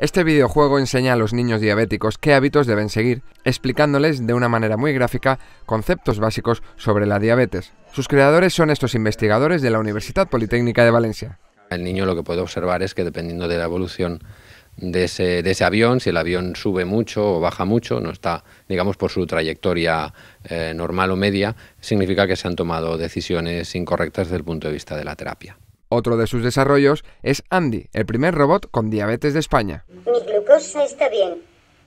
Este videojuego enseña a los niños diabéticos qué hábitos deben seguir, explicándoles de una manera muy gráfica conceptos básicos sobre la diabetes. Sus creadores son estos investigadores de la Universidad Politécnica de Valencia. El niño lo que puede observar es que dependiendo de la evolución de ese, avión, si el avión sube mucho o baja mucho, no está, digamos, por su trayectoria eh, normal o media, significa que se han tomado decisiones incorrectas desde el punto de vista de la terapia. Otro de sus desarrollos es Andy, el primer robot con diabetes de España. Mi glucosa está bien.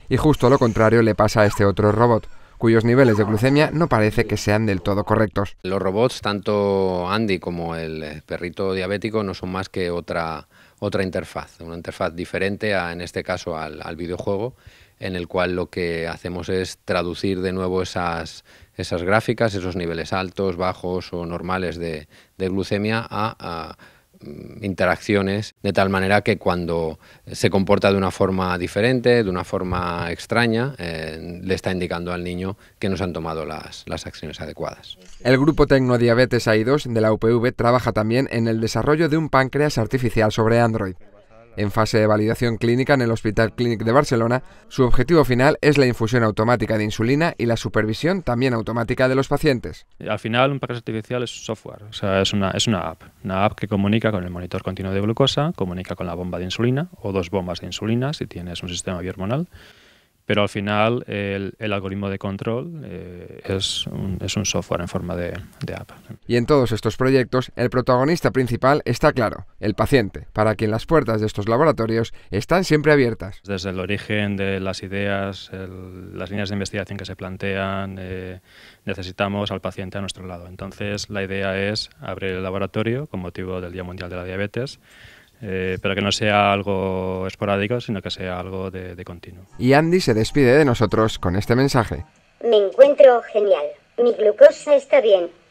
Y justo lo contrario le pasa a este otro robot cuyos niveles de glucemia no parece que sean del todo correctos. Los robots, tanto Andy como el perrito diabético, no son más que otra, otra interfaz, una interfaz diferente a, en este caso al, videojuego, en el cual lo que hacemos es traducir de nuevo esas, esas gráficas, esos niveles altos, bajos o normales de, glucemia a Mm, interacciones, de tal manera que cuando se comporta de una forma diferente, de una forma extraña, eh, le está indicando al niño que no se han tomado las, las acciones adecuadas. El grupo Tecnodiabetes AI2 de la UPV trabaja también en el desarrollo de un páncreas artificial sobre Android en fase de validación clínica en el Hospital Clínic de Barcelona, su objetivo final es la infusión automática de insulina y la supervisión también automática de los pacientes. Al final, un paquete artificial es software, o sea, es una, es una app. Una app que comunica con el monitor continuo de glucosa, comunica con la bomba de insulina o dos bombas de insulina si tienes un sistema bihormonal pero al final el, algoritmo de control eh, es, un, software en forma de, app. Y en todos estos proyectos, el protagonista principal está claro, el paciente, para quien las puertas de estos laboratorios están siempre abiertas. Desde el origen de las ideas, las líneas de investigación que se plantean, eh, necesitamos al paciente a nuestro lado. Entonces, la idea es abrir el laboratorio con motivo del Día Mundial de la Diabetes eh, pero que no sea algo esporádico, sino que sea algo de continuo. Y Andy se despide de nosotros con este mensaje. Me encuentro genial. Mi glucosa está bien